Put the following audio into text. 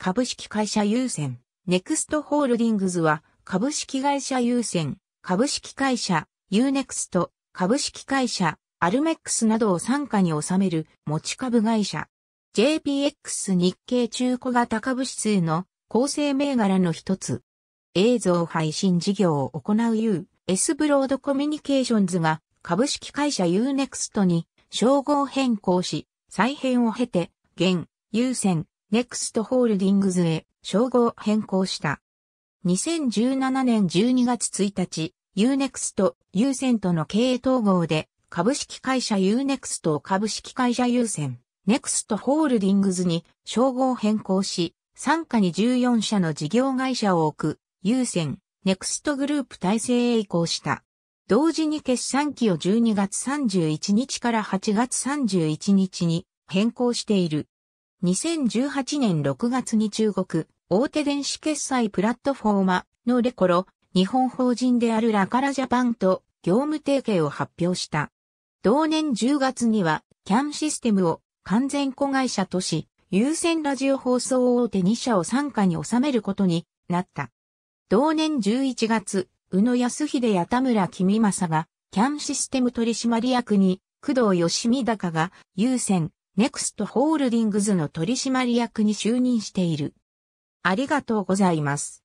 株式会社優先、ネクストホールディングズは、株式会社優先、株式会社、ユーネクスト、株式会社、アルメックスなどを傘下に収める持ち株会社。JPX 日経中古型株指数の構成銘柄の一つ。映像配信事業を行う U.S. ブロードコミュニケーションズが株式会社 UNEXT に称号変更し、再編を経て、現、優先、ネクストホールディングズへ称号変更した。2017年12月1日、Unext、優先との経営統合で、株式会社 Unext を株式会社優先、ネクストホールディングズに称号変更し、参加に14社の事業会社を置く、優先、ネクストグループ体制へ移行した。同時に決算期を12月31日から8月31日に変更している。2018年6月に中国、大手電子決済プラットフォーマのレコロ、日本法人であるラカラジャパンと業務提携を発表した。同年10月には、キャンシステムを完全子会社とし、有線ラジオ放送大手2社を傘下に収めることになった。同年11月、宇野康秀や田村君正が、キャンシステム取締役に、工藤義美高が、有線、ネクストホールディングズの取締役に就任している。ありがとうございます。